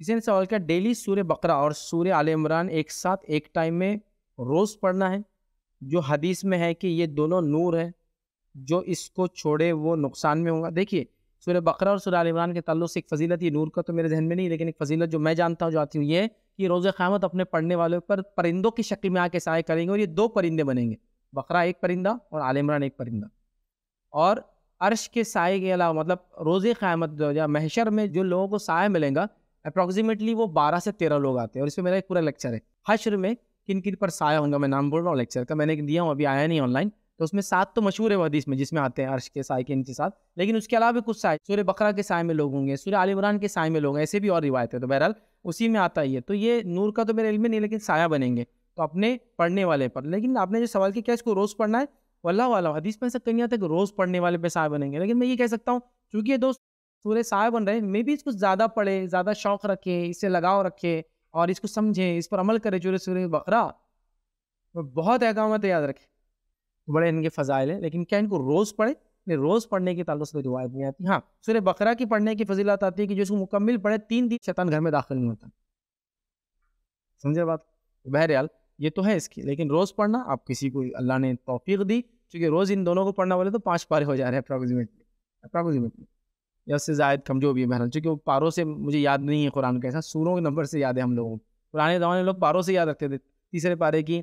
किसी ने सवाल किया डेली सूर्य बकरा और सूर्य आल इमरान एक साथ एक टाइम में रोज़ पढ़ना है जो हदीस में है कि ये दोनों नूर है जो इसको छोड़े वो नुकसान में होगा देखिए सूर्य बकरा और सूर्य आल इमरान के तल्लु से एक फजीलत ये नूर का तो मेरे जहन में नहीं लेकिन एक फजीलत जो मैं जानता हूँ जाती हूँ ये कि रोज़ क़्यामत अपने पढ़ने वालों पर परिंदों की शक्ल में आके सहाय करेंगे और ये दो परिंदे बनेंगे बकरा एक परिंदा और आल इमरान एक परिंदा और अर्श के साय के अलावा मतलब रोज़ क़्यामत या महशर में जो लोगों को साय मिलेगा अप्रॉक्सीमेटली वो बारह से तेरह लोग आते हैं और इसमें मेरा एक पूरा लेक्चर है हश्र में किन किन पर साया होंगे मैं नाम बोल रहा हूँ लेक्चर का मैंने दिया हूँ अभी आया नहीं ऑनलाइन तो उसमें सात तो मशहूर है हदीस में जिसमें आते हैं अर्श के साय के इनके साथ लेकिन उसके अलावा भी कुछ साय सूर्य बकरा के साय में लोग होंगे सूर्य आलिमरान के साय में लोग हैं ऐसे भी और रिवायत है तो बहरहाल उसी में आता ही है तो ये नूर का तो मेरे इल्म नहीं लेकिन साया बनेंगे तो अपने पढ़ने वाले पर लेकिन आपने जो सवाल किया क्या इसको रोज़ पढ़ना है वल्ला वाला हदीस में ऐसा कहीं आता है कि रोज़ पढ़ने वाले पे साय बनेंगे लेकिन मैं ये कह सकता हूँ चूँकि ये दोस्त सूर्य साय बन रहे मे भी इसको ज़्यादा पढ़े ज़्यादा शौक रखे इससे लगाव रखे और इसको समझे इस पर अमल करे चूर सूर्य बकरा तो बहुत अहकामत याद रखे बड़े इनके फ़जाइल हैं लेकिन क्या इनको रोज़ पढ़े नहीं रोज़ पढ़ने के ताल्लुक से रिवायत नहीं आती हाँ सूर्य बकरा की पढ़ने की फजीलत आती है कि जो इसको मुकम्मिल पढ़े तीन दिन शैतान घर में दाखिल नहीं होता समझे बात बहरहाल ये तो है इसकी लेकिन रोज़ पढ़ना आप किसी को अल्लाह ने तोफ़ी दी क्योंकि रोज़ इन दोनों को पढ़ना बोले तो पाँच पारे हो जा रहे हैं अप्रॉक्सीमेटली अप्रॉक्सीमेटली या उससे ज़ायद कमजोर भी है बहरहाल चूँकि वो पारों से मुझे याद नहीं है कुरान कैसा सूरों के नंबर से याद है हम लोगों को पुराने ज़माने में लोग पारों से याद रखते थे तीसरे पारे की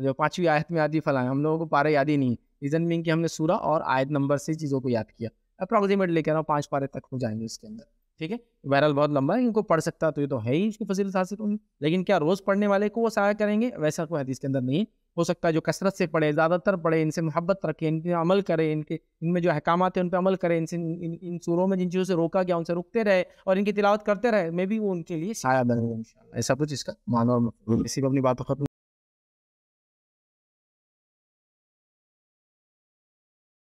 जो पाँचवीं आयत में आती फलाएँ हम लोगों को पारे याद ही नहीं रीज़न बिंग कि हमने सूरा और आयत नंबर से चीज़ों को याद किया अप्रॉक्सीमेट कह रहा हूँ पाँच पारे तक हो जाएंगे इसके अंदर ठीक है बहरहाल बहुत लंबा है इनको पढ़ सकता तो ये तो है ही इसकी फजीलत हासिल होंगी लेकिन क्या रोज़ पढ़ने वाले को वो सहाय करेंगे वैसा कोई हदीस के अंदर नहीं हो सकता है जो कसरत से पढ़े ज़्यादातर पढ़े इनसे मोहब्बत रखे इनके अमल करें इनके इनमें जो अहकाम है उन पर अमल करें इनसे इन, इन सूरों में जिन चीज़ों से रोका गया उनसे रुकते रहे और इनकी तिलावत करते रहे मे भी वो उनके लिए सहाया बन ऐसा कुछ इसका मानो इसी में अपनी बात खत्म